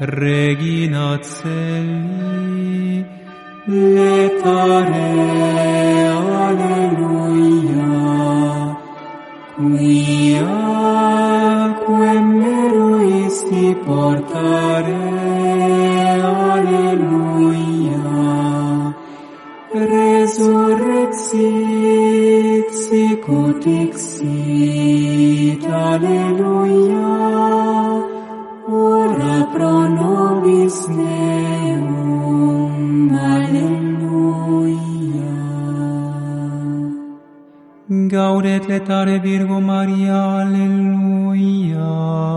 regina celi letare, alleluia quia quem meruisti portare alleluia resurrexit sicut exit alleluia Pro Nobis Deum. Alleluia. Gaudet tare, Virgo Maria, Alleluia.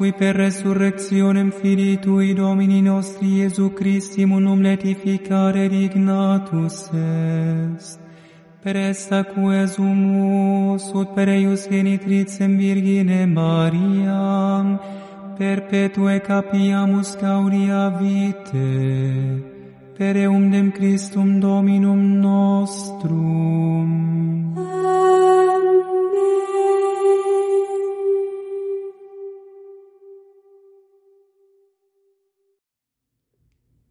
qui per resurrectionem filii tui domini nostri Iesu Christi munum letificare dignatus est. Per esta quesumus, ut per eius genitricem virgine Mariam, perpetue capiamus gaudia vite, per eum dem Christum Dominum nostrum. Amen.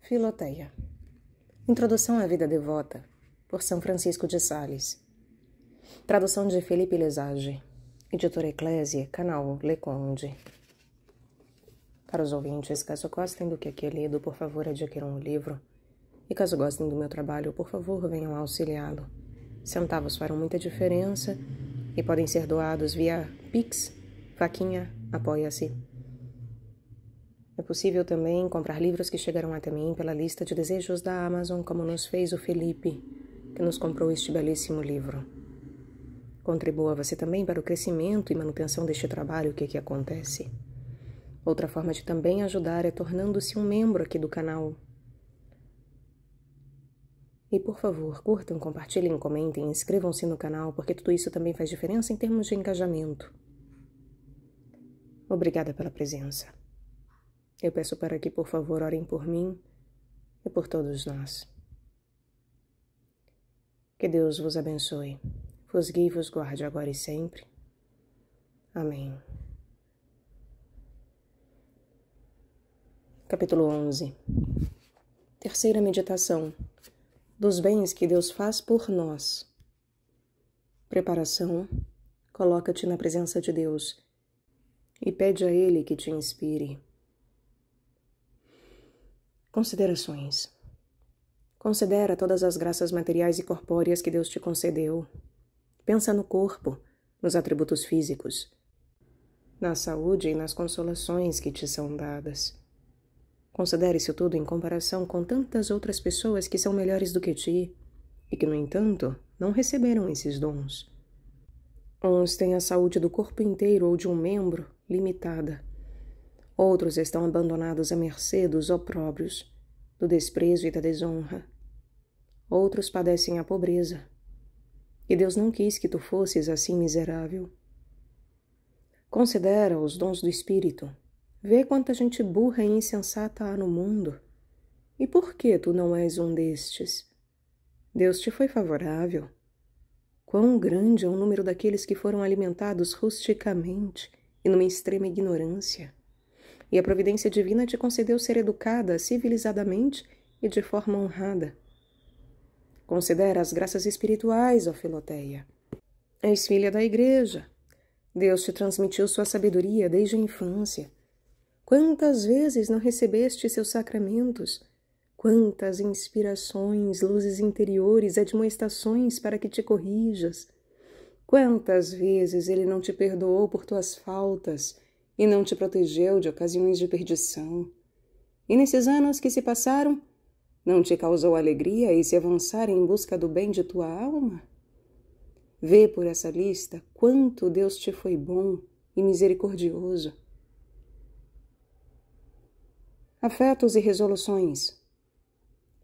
Filoteia. Introdução à Vida Devota, por São Francisco de Sales. Tradução de Felipe Lesage. Editora Eclésia, canal Leconde. os ouvintes, caso gostem do que aqui é lido, por favor adquiram o livro. E caso gostem do meu trabalho, por favor venham auxiliá-lo. Centavos farão muita diferença e podem ser doados via Pix, Faquinha, Apoia-se é possível também comprar livros que chegaram até mim pela lista de desejos da Amazon, como nos fez o Felipe, que nos comprou este belíssimo livro. Contribua você também para o crescimento e manutenção deste trabalho O que aqui acontece. Outra forma de também ajudar é tornando-se um membro aqui do canal. E por favor, curtam, compartilhem, comentem, inscrevam-se no canal, porque tudo isso também faz diferença em termos de engajamento. Obrigada pela presença. Eu peço para que, por favor, orem por mim e por todos nós. Que Deus vos abençoe, vos guie e vos guarde agora e sempre. Amém. Capítulo 11 Terceira meditação dos bens que Deus faz por nós. Preparação: coloca-te na presença de Deus e pede a Ele que te inspire Considerações. Considera todas as graças materiais e corpóreas que Deus te concedeu. Pensa no corpo, nos atributos físicos, na saúde e nas consolações que te são dadas. Considere isso tudo em comparação com tantas outras pessoas que são melhores do que ti e que, no entanto, não receberam esses dons. Uns têm a saúde do corpo inteiro ou de um membro limitada Outros estão abandonados à mercê dos opróbrios, do desprezo e da desonra. Outros padecem a pobreza. E Deus não quis que tu fosses assim miserável. Considera os dons do Espírito. Vê quanta gente burra e insensata há no mundo. E por que tu não és um destes? Deus te foi favorável. Quão grande é o número daqueles que foram alimentados rusticamente e numa extrema ignorância e a providência divina te concedeu ser educada civilizadamente e de forma honrada. Considera as graças espirituais, ó Filoteia. És filha da igreja. Deus te transmitiu sua sabedoria desde a infância. Quantas vezes não recebeste seus sacramentos? Quantas inspirações, luzes interiores, admoestações para que te corrijas? Quantas vezes ele não te perdoou por tuas faltas e não te protegeu de ocasiões de perdição. E nesses anos que se passaram, não te causou alegria esse avançar em busca do bem de tua alma? Vê por essa lista quanto Deus te foi bom e misericordioso. Afetos e resoluções.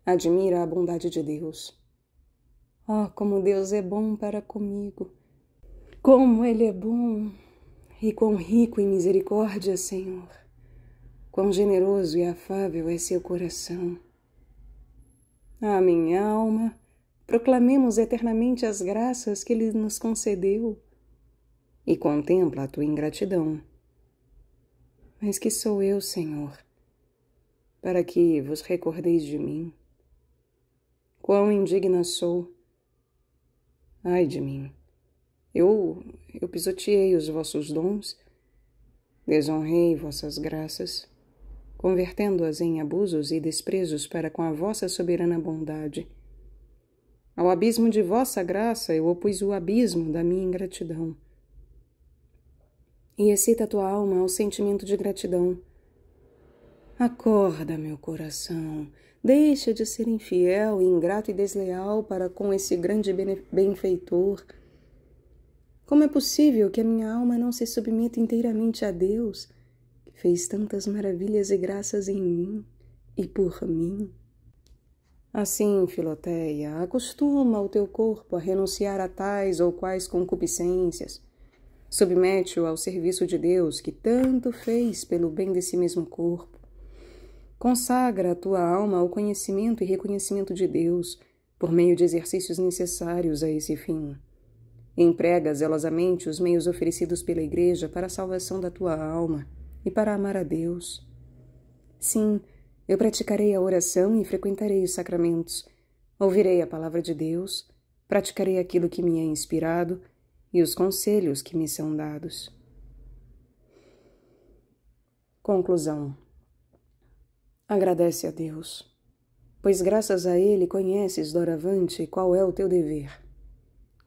Admira a bondade de Deus. Oh, como Deus é bom para comigo! Como Ele é bom! E quão rico em misericórdia, Senhor! Quão generoso e afável é seu coração! Ah, minha alma, proclamemos eternamente as graças que Ele nos concedeu e contempla a tua ingratidão. Mas que sou eu, Senhor, para que vos recordeis de mim? Quão indigna sou! Ai de mim! Eu eu pisoteei os vossos dons, desonrei vossas graças, convertendo-as em abusos e desprezos para com a vossa soberana bondade. Ao abismo de vossa graça eu opus o abismo da minha ingratidão. E excita tua alma ao sentimento de gratidão. Acorda, meu coração, deixa de ser infiel, ingrato e desleal para com esse grande benfeitor como é possível que a minha alma não se submeta inteiramente a Deus, que fez tantas maravilhas e graças em mim e por mim? Assim, Filoteia, acostuma o teu corpo a renunciar a tais ou quais concupiscências. Submete-o ao serviço de Deus, que tanto fez pelo bem desse mesmo corpo. Consagra a tua alma ao conhecimento e reconhecimento de Deus, por meio de exercícios necessários a esse fim. Emprega zelosamente os meios oferecidos pela Igreja para a salvação da tua alma e para amar a Deus. Sim, eu praticarei a oração e frequentarei os sacramentos. Ouvirei a palavra de Deus, praticarei aquilo que me é inspirado e os conselhos que me são dados. Conclusão: Agradece a Deus, pois graças a Ele conheces doravante qual é o teu dever.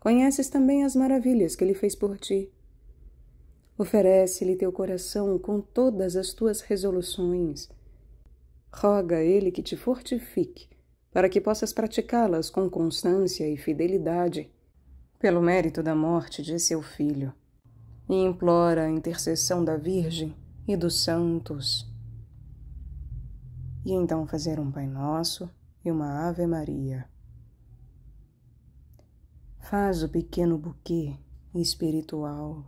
Conheces também as maravilhas que ele fez por ti. Oferece-lhe teu coração com todas as tuas resoluções. Roga a ele que te fortifique, para que possas praticá-las com constância e fidelidade, pelo mérito da morte de seu filho. E implora a intercessão da Virgem e dos santos. E então fazer um Pai Nosso e uma Ave Maria. Faz o pequeno buquê espiritual